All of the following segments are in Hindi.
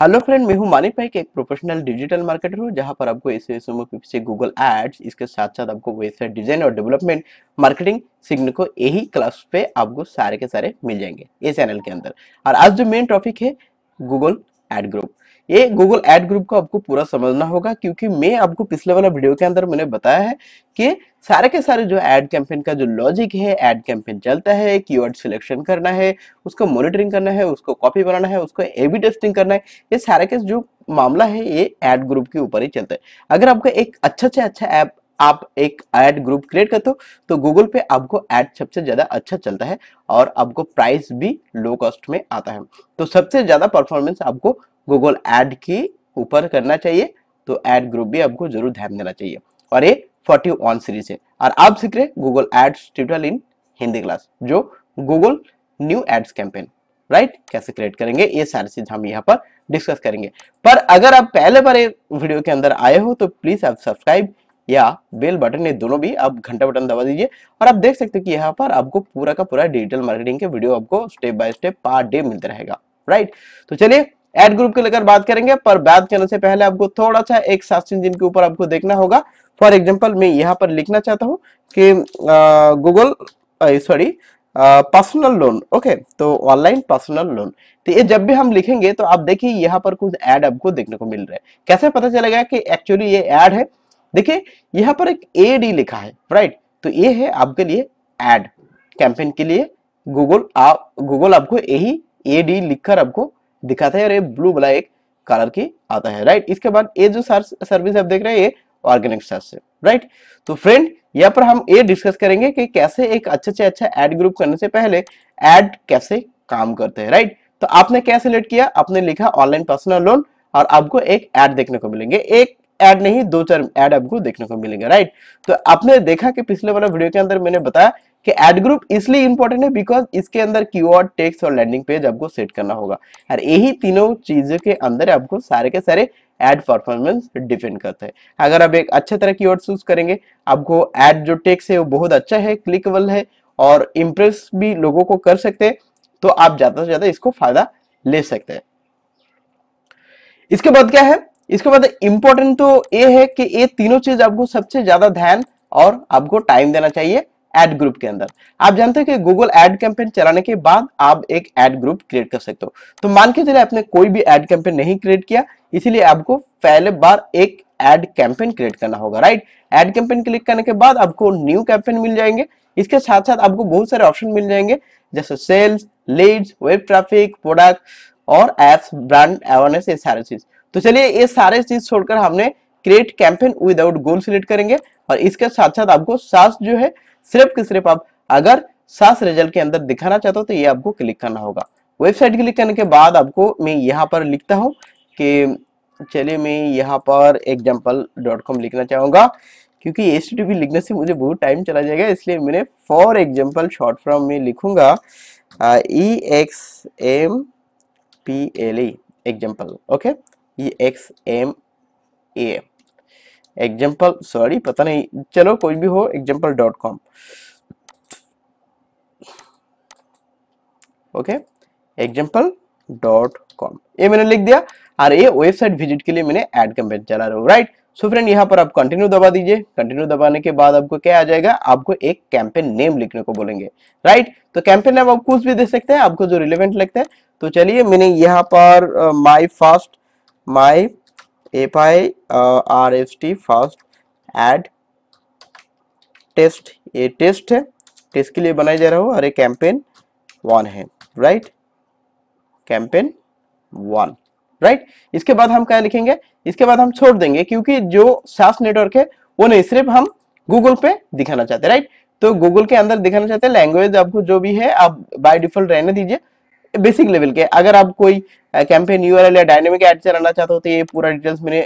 हेलो फ्रेंड मैं हूं मानिक भाई के एक प्रोफेशनल डिजिटल मार्केटर हूं जहां पर आपको ऐसे एस से गूगल एड्स इसके साथ साथ आपको वेबसाइट डिजाइन और डेवलपमेंट मार्केटिंग सीखने को यही क्लास पे आपको सारे के सारे मिल जाएंगे ये चैनल के अंदर और आज जो मेन टॉपिक है गूगल एड ग्रुप ये गूगल एड ग्रुप को आपको पूरा समझना होगा क्योंकि मैं आपको पिछले वाला वीडियो के अंदर मैंने बताया है कि सारे के सारे जो एड कैंपेन का जो लॉजिक है एड कैंपेन चलता है कीवर्ड सिलेक्शन करना है उसको मॉनिटरिंग करना है उसको कॉपी बनाना है उसको बी टेस्टिंग करना है ये सारे के जो मामला है ये एड ग्रुप के ऊपर ही चलता है अगर आपका एक अच्छा से अच्छा ऐप आप एक एड ग्रुप क्रिएट करते हो तो गूगल पे आपको एड सबसे ज़्यादा अच्छा चलता है और आपको प्राइस भी लो कॉस्ट में आता है तो सबसे ज़्यादा परफॉर्मेंस आपको गूगल एड के ऊपर करना चाहिए तो एड ग्रुप भी आपको जरूर ध्यान देना चाहिए और ये फोर्टी वन सीरीज है और आप सीख रहे Google ads tutorial in Hindi class जो Google new ads campaign right कैसे क्रिएट करेंगे ये सारी चीज हम यहाँ पर डिस्कस करेंगे पर अगर आप पहले बार वीडियो के अंदर आए हो तो प्लीज आप सब्सक्राइब या बेल बटन ये दोनों भी आप घंटा बटन दबा दीजिए और आप देख सकते हो कि यहाँ पर आपको पूरा का पूरा डिजिटल मार्केटिंग के वीडियो आपको step by step per day मिलता रहेगा राइट तो चलिए एड ग्रुप को लेकर बात करेंगे पर बात करने से पहले आपको थोड़ा सा एक सर्च इंजिन के ऊपर आपको देखना होगा फॉर एग्जाम्पल मैं यहाँ पर लिखना चाहता हूँ कि Google sorry personal loan okay तो ऑनलाइन पर्सनल लोन तो ये जब भी हम लिखेंगे तो आप देखिए यहाँ पर कुछ ऐड आपको देखने को मिल रहा है कैसे पता चलेगा कि एक्चुअली ये ऐड है देखिए यहाँ पर एक ए डी लिखा है राइट तो ये है आपके लिए एड कैंपेन के लिए गूगल आप गूगल आपको यही ए डी लिखकर आपको दिखाता है और ये ब्लू वाला एक कलर की आता है राइट इसके बाद ये जो सर्विस आप देख रहे हैं ये ऑर्गेनिक सर्च राइट तो फ्रेंड यहाँ पर हम ये डिस्कस करेंगे कि कैसे एक अच्छे से अच्छा एड ग्रुप करने से पहले एड कैसे काम करते हैं राइट तो आपने क्या सिलेक्ट किया आपने लिखा ऑनलाइन पर्सनल लोन और आपको एक एड देखने को मिलेंगे एक एड नहीं दो चार एड आपको देखने को मिलेंगे राइट तो आपने देखा कि पिछले वाला वीडियो के अंदर मैंने बताया कि एड ग्रुप इसलिए इंपॉर्टेंट है बिकॉज इसके अंदर कीवर्ड टेक्स्ट और लैंडिंग पेज आपको सेट करना होगा और यही तीनों चीजों के अंदर आपको सारे के सारे एड परफॉर्मेंस डिपेंड करता है अगर आप एक अच्छा तरह की वर्ड चूज करेंगे आपको एड जो टेक्स है वो बहुत अच्छा है क्लिकेबल है और इम्प्रेस भी लोगों को कर सकते हैं तो आप ज्यादा से ज्यादा इसको फायदा ले सकते हैं इसके बाद क्या है इसके बाद इंपॉर्टेंट तो ये है कि ये तीनों चीज आपको सबसे ज्यादा ध्यान और आपको टाइम देना चाहिए एड ग्रुप के अंदर आप जानते हैं कि गूगल एड कैंपेन चलाने के बाद आप एक एड ग्रुप क्रिएट कर सकते हो तो मान के चले आपने कोई भी एड कैंपेन नहीं क्रिएट किया इसीलिए आपको पहले बार एक एड कैंपेन क्रिएट करना होगा राइट एड कैंपेन क्लिक करने के बाद आपको न्यू कैंपेन मिल जाएंगे इसके साथ साथ आपको बहुत सारे ऑप्शन मिल जाएंगे जैसे sales leads web traffic product और एप्स ब्रांड अवेयरनेस ये सारे चीज तो चलिए ये सारे चीज छोड़कर हमने create campaign without goal select करेंगे और इसके साथ साथ आपको सास जो है सिर्फ कि सिर्फ आप अगर सास रिजल्ट के अंदर दिखाना चाहते हो तो ये आपको क्लिक करना होगा वेबसाइट क्लिक करने के बाद आपको मैं यहाँ पर लिखता हूँ कि चलिए मैं यहाँ पर एग्जाम्पल डॉट कॉम लिखना चाहूँगा क्योंकि एस टी लिखने से मुझे बहुत टाइम चला जाएगा इसलिए मैंने फॉर एग्जाम्पल शॉर्ट फॉर्म में लिखूंगा E X M P L E example okay E X M A example sorry पता नहीं चलो कोई भी हो example dot com okay example dot com ये मैंने लिख दिया और ये वेबसाइट विजिट के लिए मैंने एड कैंपेन चला रहा हूँ राइट सो फ्रेंड यहाँ पर आप कंटिन्यू दबा दीजिए कंटिन्यू दबाने के बाद आपको क्या आ जाएगा आपको एक कैंपेन नेम लिखने को बोलेंगे राइट तो कैंपेन नेम आप कुछ भी दे सकते हैं आपको जो रिलेवेंट लगता है तो चलिए मैंने यहाँ पर my fast my fi uh, rst first add test ये टेस्ट है टेस्ट के लिए बनाया जा रहा हूँ अरे ये कैंपेन वन है राइट कैंपेन वन राइट इसके बाद हम क्या लिखेंगे इसके बाद हम छोड़ देंगे क्योंकि जो सास नेटवर्क है वो नहीं सिर्फ हम गूगल पे दिखाना चाहते हैं राइट तो गूगल के अंदर दिखाना चाहते हैं लैंग्वेज आपको जो भी है आप बाय डिफॉल्ट रहने दीजिए बेसिक लेवल के अगर आप कोई कैंपेन यू या डायनेमिक एड चलाना चाहते हो तो ये पूरा डिटेल्स मैंने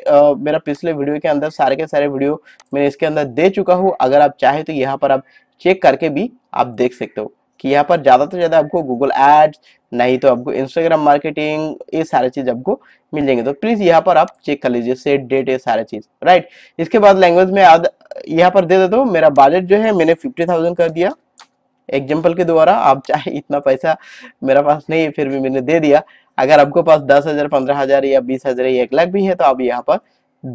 मेरा पिछले वीडियो के अंदर सारे के सारे वीडियो मैंने इसके अंदर दे चुका हूँ अगर आप चाहे तो यहाँ पर आप चेक करके भी आप देख सकते हो कि यहाँ पर ज़्यादा से ज़्यादा आपको गूगल एड्स नहीं तो आपको इंस्टाग्राम मार्केटिंग ये सारे चीज़ आपको मिल जाएंगे तो प्लीज़ यहाँ पर आप चेक कर लीजिए सेट डेट ये सारे चीज़ राइट इसके बाद लैंग्वेज में यहाँ पर दे देता हूँ मेरा बजट जो है मैंने फिफ्टी कर दिया एग्जाम्पल के द्वारा आप चाहे इतना पैसा मेरा पास नहीं है फिर भी मैंने दे दिया अगर आपको पास दस हजार पंद्रह हजार या बीस हजार या एक लाख भी है तो आप यहाँ पर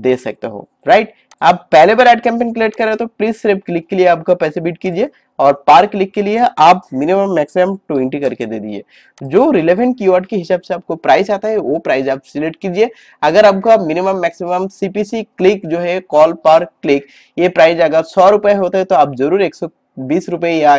दे सकते हो राइट आप पहले बार एड कैंपेन क्रिएट कर रहे हो तो प्लीज सिर्फ क्लिक के लिए आपका पैसे बीट कीजिए और पार क्लिक के लिए आप मिनिमम मैक्सिमम ट्वेंटी करके दे दीजिए जो रिलेवेंट कीवर्ड के हिसाब से आपको प्राइस आता है वो प्राइस आप सिलेक्ट कीजिए अगर आपका मिनिमम मैक्सिमम सीपीसी क्लिक जो है कॉल पर क्लिक ये प्राइस अगर सौ रुपए होता है तो आप जरूर एक सौ बीस रुपये या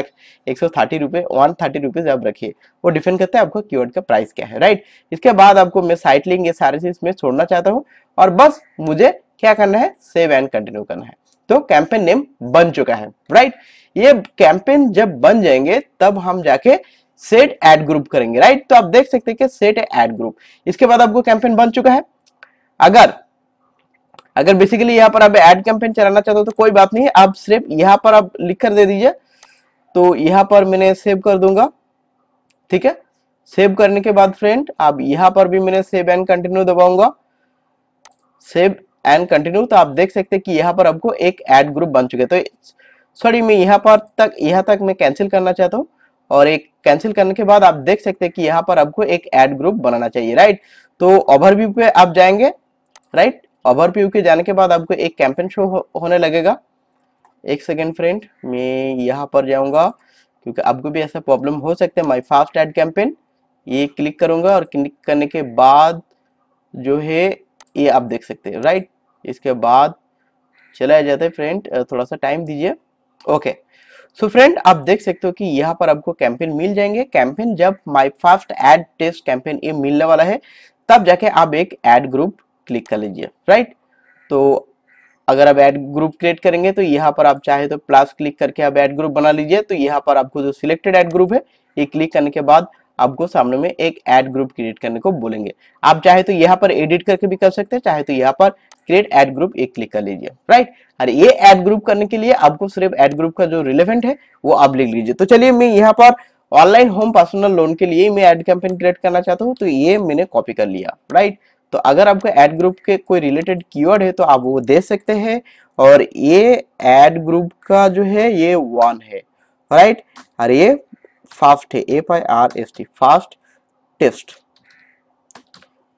एक सौ थर्टी रुपये वन थर्टी रुपीज़ आप रखिए वो डिपेंड करता है आपको कीवर्ड का प्राइस क्या है राइट इसके बाद आपको मैं साइट लिंक ये सारे चीज़ में छोड़ना चाहता हूँ और बस मुझे क्या करना है सेव एंड कंटिन्यू करना है तो कैंपेन नेम बन चुका है राइट ये कैंपेन जब बन जाएंगे तब हम जाके सेट एड ग्रुप करेंगे राइट तो आप देख सकते हैं कि सेट एड ग्रुप इसके बाद आपको कैंपेन बन चुका है अगर अगर बेसिकली यहाँ पर आप एड कैंपेन चलाना चाहते हो तो कोई बात नहीं आप सिर्फ यहाँ पर आप लिख कर दे दीजिए तो यहाँ पर मैंने सेव कर दूंगा ठीक है सेव करने के बाद फ्रेंड आप यहाँ पर भी मैंने सेव एंड कंटिन्यू दबाऊंगा सेव एंड कंटिन्यू तो आप देख सकते हैं कि यहाँ पर आपको एक एड ग्रुप बन चुके तो सॉरी मैं यहाँ पर तक यहाँ तक मैं कैंसिल करना चाहता हूँ और एक कैंसिल करने के बाद आप देख सकते हैं कि यहाँ पर आपको एक एड ग्रुप बनाना चाहिए राइट तो ओवरव्यू पे आप जाएंगे राइट ओवरव्यू के जाने के बाद आपको एक कैंपेन शो होने लगेगा एक सेकेंड फ्रेंड मैं यहाँ पर जाऊँगा क्योंकि आपको भी ऐसा प्रॉब्लम हो सकता है माई फास्ट एड कैंपेन ये क्लिक करूँगा और क्लिक करने के बाद जो है ये आप देख सकते हैं राइट इसके बाद चला जाता है फ्रेंड थोड़ा सा टाइम दीजिए ओके सो फ्रेंड आप देख सकते हो कि यहाँ पर आपको कैंपेन मिल जाएंगे कैंपेन जब my fast ad test campaign ये मिलने वाला है तब जाके आप एक एड ग्रुप क्लिक कर लीजिए राइट तो अगर आप ऐड ग्रुप क्रिएट करेंगे तो यहाँ पर आप चाहे तो प्लस क्लिक करके आप ऐड ग्रुप बना लीजिए तो यहाँ पर आपको जो सिलेक्टेड ऐड ग्रुप है ये क्लिक करने के बाद आपको सामने में एक ऐड ग्रुप क्रिएट करने को बोलेंगे आप चाहे तो यहाँ पर एडिट करके भी कर सकते हैं चाहे तो यहाँ पर क्रिएट ऐड ग्रुप एक क्लिक कर लीजिए राइट और ये ऐड ग्रुप करने के लिए आपको सिर्फ ऐड ग्रुप का जो रिलेवेंट है वो आप लिख लीजिए तो चलिए मैं यहाँ पर ऑनलाइन होम पर्सनल लोन के लिए मैं ऐड कैंपेन क्रिएट करना चाहता हूँ तो ये मैंने कॉपी कर लिया राइट तो अगर आपका एड ग्रुप के कोई रिलेटेड कीवर्ड है तो आप वो दे सकते हैं और ये एड ग्रुप का जो है ये वन है राइट और ये फास्ट है ए पाई R S T fast test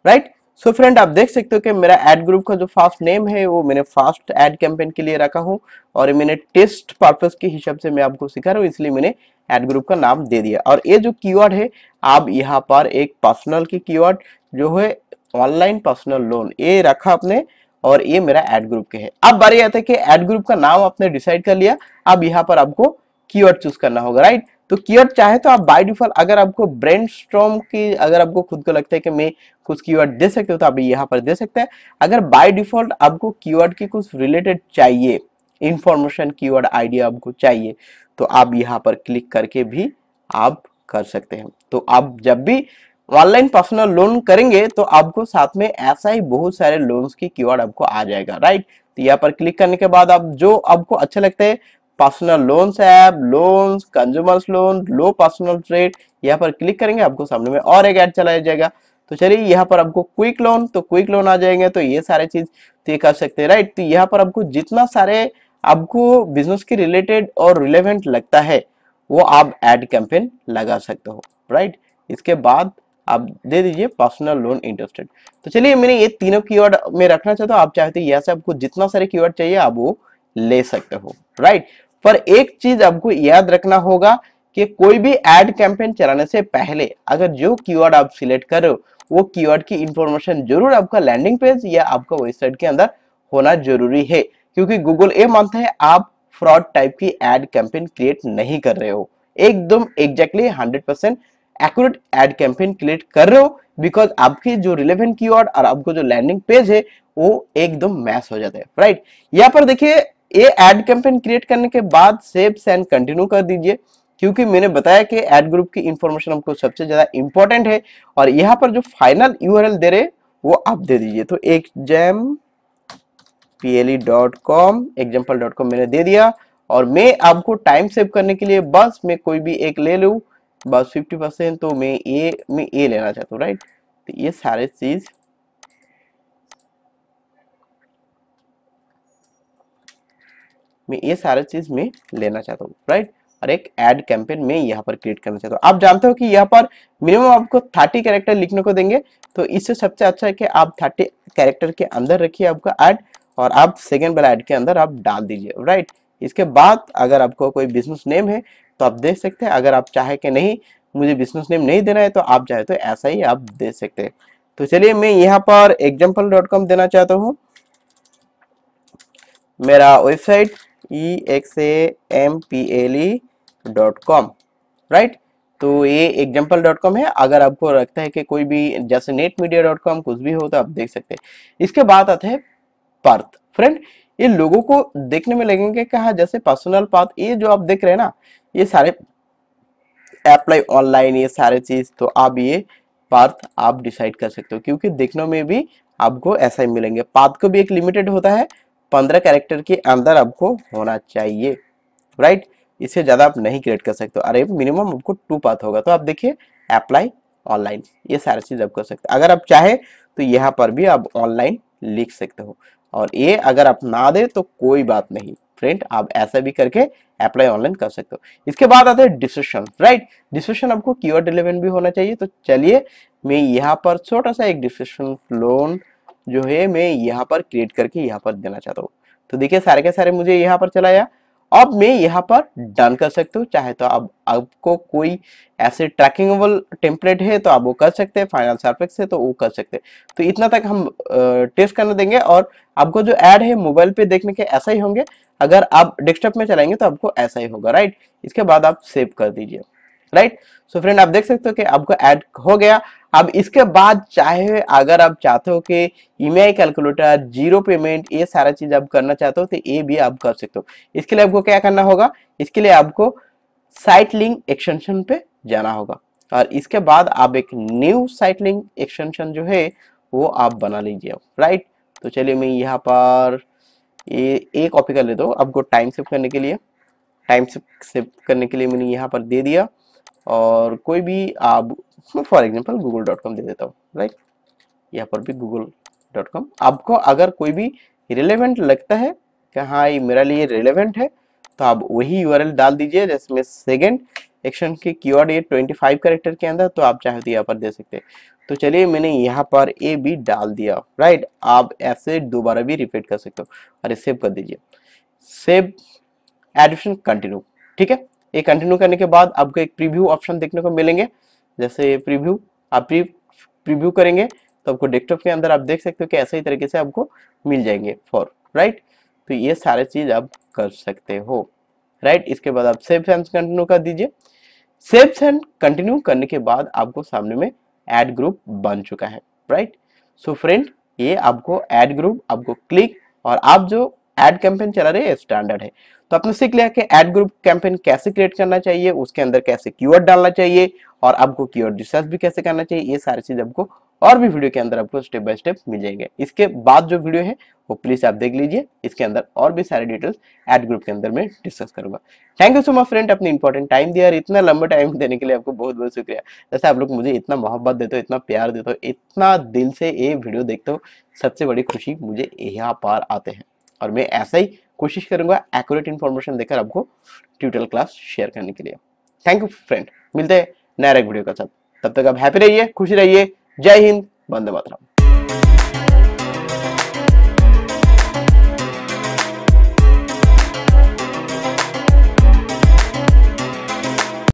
right so friend आप देख सकते हो कि मेरा एड ग्रुप का जो फास्ट नेम है वो मैंने फास्ट एड कैंपेन के लिए रखा हूँ और मैंने टेस्ट पर्पज के हिसाब से मैं आपको सिखा रहा हूँ इसलिए मैंने एड ग्रुप का नाम दे दिया और ये जो कीवर्ड है आप यहाँ पर एक पर्सनल की कीवर्ड जो है ऑनलाइन पर्सनल लोन ये रखा आपने और ये मेरा एड ग्रुप के है अब बारी आता है कि एड ग्रुप का नाम आपने डिसाइड कर लिया अब यहाँ पर आपको कीवर्ड चूज करना होगा राइट तो कीवर्ड चाहे तो आप बाय डिफॉल्ट अगर आपको ब्रेन की अगर आपको खुद को लगता है कि मैं कुछ कीवर्ड दे सकते हो तो आप यहाँ पर दे सकते हैं अगर बाय डिफॉल्ट आपको कीवर्ड की कुछ रिलेटेड चाहिए इंफॉर्मेशन कीवर्ड आइडिया आपको चाहिए तो आप यहाँ पर क्लिक करके भी आप कर सकते हैं तो आप जब भी ऑनलाइन पर्सनल लोन करेंगे तो आपको साथ में ऐसा ही बहुत सारे लोन्स की कीवर्ड आपको आ जाएगा राइट तो यहाँ पर क्लिक करने के बाद आप जो आपको अच्छा लगता है personal loans app loans consumers loan लो पर्सनल ट्रेड यहाँ पर क्लिक करेंगे आपको सामने में और एक ऐड चलाया जाएगा तो चलिए यहाँ पर आपको क्विक लोन तो क्विक लोन आ जाएंगे तो ये सारे चीज तो ये कर सकते हैं राइट तो यहाँ पर आपको जितना सारे आपको बिजनेस के रिलेटेड और रिलेवेंट लगता है वो आप एड कैंपेन लगा सकते हो राइट इसके बाद आप दे दीजिए पर्सनल लोन इंटरेस्टेड तो चलिए मैंने ये तीनों कीवर्ड में रखना चाहता हूँ आप चाहते यहाँ तो से आपको जितना सारे कीवर्ड चाहिए आप वो ले सकते हो राइट पर एक चीज आपको याद रखना होगा कि कोई भी एड कैंपेन चलाने से पहले अगर जो कीवर्ड आप सिलेक्ट कर रहे हो वो कीवर्ड की इंफॉर्मेशन जरूर आपका लैंडिंग पेज या आपका वेबसाइट के अंदर होना जरूरी है क्योंकि गूगल ये मानता है आप फ्रॉड टाइप की एड कैंपेन क्रिएट नहीं कर रहे हो एकदम exactly hundred percent accurate ad campaign create कर रहे हो बिकॉज आपकी जो रिलेवेंट की और आपको जो लैंडिंग पेज है वो एकदम मैच हो जाता है राइट यहाँ पर देखिए ये एड कैंपेन क्रिएट करने के बाद सेव सेंड कंटिन्यू कर दीजिए क्योंकि मैंने बताया कि एड ग्रुप की इंफॉर्मेशन हमको सबसे ज्यादा इंपॉर्टेंट है और यहाँ पर जो फाइनल यूआरएल दे रहे वो आप दे दीजिए तो एक जैम P dot com example dot com मैंने दे दिया और मैं आपको टाइम सेव करने के लिए बस मैं कोई भी एक ले लूँ बस फिफ्टी परसेंट तो मैं ए मैं ए लेना चाहता हूँ राइट तो ये सारे चीज़ मैं ये सारे चीज में लेना चाहता हूँ राइट और एक एड कैंपेन में यहाँ पर क्रिएट करना चाहता हूँ आप जानते हो कि यहाँ पर मिनिमम आपको थर्टी कैरेक्टर लिखने को देंगे तो इससे सबसे अच्छा है कि आप थर्टी कैरेक्टर के अंदर रखिए आपका एड और आप सेकेंड वाला एड के अंदर आप डाल दीजिए राइट इसके बाद अगर आपको कोई बिजनेस नेम है तो आप दे सकते हैं अगर आप चाहे कि नहीं मुझे बिजनेस नेम नहीं देना है तो आप चाहे तो ऐसा ही आप दे सकते हैं तो चलिए मैं यहाँ पर एग्जाम्पल डॉट कॉम देना चाहता हूँ मेरा website E X A M P L E dot com right तो ये एग्जाम्पल डॉट कॉम है अगर आपको लगता है कि कोई भी जैसे नेट मीडिया डॉट कॉम कुछ भी हो तो आप देख सकते हैं इसके बाद आता है पर्थ फ्रेंड ये लोगों को देखने में लगेंगे कहा जैसे पर्सनल पाथ ये जो आप देख रहे हैं ना ये सारे अप्लाई ऑनलाइन ये सारे चीज तो आप ये पाथ आप डिसाइड कर सकते हो क्योंकि देखने में भी आपको ऐसा ही मिलेंगे पाथ को भी एक लिमिटेड होता है पंद्रह कैरेक्टर के अंदर आपको होना चाहिए राइट इससे ज़्यादा आप नहीं क्रिएट कर सकते अरे मिनिमम आपको टू पाथ होगा तो आप देखिए अप्लाई ऑनलाइन ये सारी चीज़ आप कर सकते अगर आप चाहे तो यहाँ पर भी आप ऑनलाइन लिख सकते हो और ये अगर आप ना दे तो कोई बात नहीं फ्रेंड आप ऐसा भी करके अप्लाई ऑनलाइन कर सकते हो इसके बाद आते हैं डिस्क्रिप्शन राइट डिस्क्रिप्शन आपको कीवर्ड रिलेवेंट भी होना चाहिए तो चलिए मैं यहाँ पर छोटा सा एक डिस्क्रिप्शन लोन जो है मैं यहाँ पर क्रिएट करके यहाँ पर देना चाहता हूँ तो देखिए सारे के सारे मुझे यहाँ पर चलाया अब मैं यहाँ पर डन कर सकते हूँ चाहे तो अब आपको कोई ऐसे ट्रैकिंगेबल टेम्पलेट है तो आप वो कर सकते हैं फाइनल सर्फेक्स है तो वो कर सकते हैं तो इतना तक हम टेस्ट करने देंगे और आपको जो ऐड है मोबाइल पे देखने के ऐसा ही होंगे अगर आप डेस्कटॉप में चलाएंगे तो आपको ऐसा ही होगा राइट इसके बाद आप सेव कर दीजिए राइट सो फ्रेंड आप देख सकते हो कि आपको ऐड हो गया अब इसके बाद चाहे अगर आप चाहते हो कि ई कैलकुलेटर जीरो पेमेंट ये सारा चीज आप करना चाहते हो तो ये भी आप कर सकते हो इसके लिए आपको क्या करना होगा इसके लिए आपको साइट लिंक एक्सटेंशन पे जाना होगा और इसके बाद आप एक न्यू साइट लिंक एक्सटेंशन जो है वो आप बना लीजिए राइट तो चलिए मैं यहाँ पर ये एक कॉपी कर लेता हूँ आपको टाइम सेव करने के लिए टाइम सेव करने के लिए मैंने यहाँ पर दे दिया और कोई भी आप for example Google dot com दे देता हूँ राइट यहाँ पर भी गूगल डॉट कॉम आपको अगर कोई भी रिलेवेंट लगता है कि हाँ ये मेरा लिए रिलेवेंट है तो आप वही यू डाल दीजिए जिसमें सेकेंड एक्शन के की वर्ड ये ट्वेंटी फाइव करेक्टर के अंदर तो आप चाहे तो यहाँ पर दे सकते हैं तो चलिए मैंने यहाँ पर ए भी डाल दिया राइट आप ऐसे दोबारा भी रिपीट कर सकते हो अरे सेव कर दीजिए सेव एडिशन कंटिन्यू ठीक है ये कंटिन्यू करने के बाद आपको एक प्रीव्यू ऑप्शन देखने को मिलेंगे जैसे प्रीव्यू आप प्री प्रीव्यू करेंगे तो आपको डेस्कटॉप के अंदर आप देख सकते हो कि ऐसे ही तरीके से आपको मिल जाएंगे फॉर राइट तो ये सारे चीज़ आप कर सकते हो राइट इसके बाद आप सेव सेंस कंटिन्यू कर दीजिए सेव एंड कंटिन्यू करने के बाद आपको सामने में एड ग्रुप बन चुका है राइट सो फ्रेंड ये आपको एड ग्रुप आपको क्लिक और आप जो एड कैंपेन चला रहे स्टैंडर्ड है तो आपने सीख लिया कि एड ग्रुप कैंपेन कैसे क्रिएट करना चाहिए उसके अंदर कैसे कीवर्ड डालना चाहिए और आपको कीवर्ड रिसर्च भी कैसे करना चाहिए ये सारी चीज आपको और भी वीडियो के अंदर आपको स्टेप बाय स्टेप मिल जाएंगे इसके बाद जो वीडियो है वो प्लीज आप देख लीजिए इसके अंदर और भी सारे डिटेल्स एड ग्रुप के अंदर मैं डिस्कस करूंगा thank you so much friend अपने इंपॉर्टेंट टाइम दिया और इतना लंबा टाइम देने के लिए आपको बहुत बहुत शुक्रिया जैसे आप लोग मुझे इतना मोहब्बत देते हो इतना प्यार देते हो इतना दिल से ये वीडियो देखते हो सबसे बड़ी खुशी मुझे यहाँ पार आते हैं और मैं ऐसा ही कोशिश करूंगा एक्यूरेट इन्फॉर्मेशन देकर आपको ट्यूटल क्लास शेयर करने के लिए थैंक यू फ्रेंड मिलते हैं नया एक वीडियो के साथ तब तक आप हैप्पी रहिए खुश रहिए जय हिंद वंदे मातरम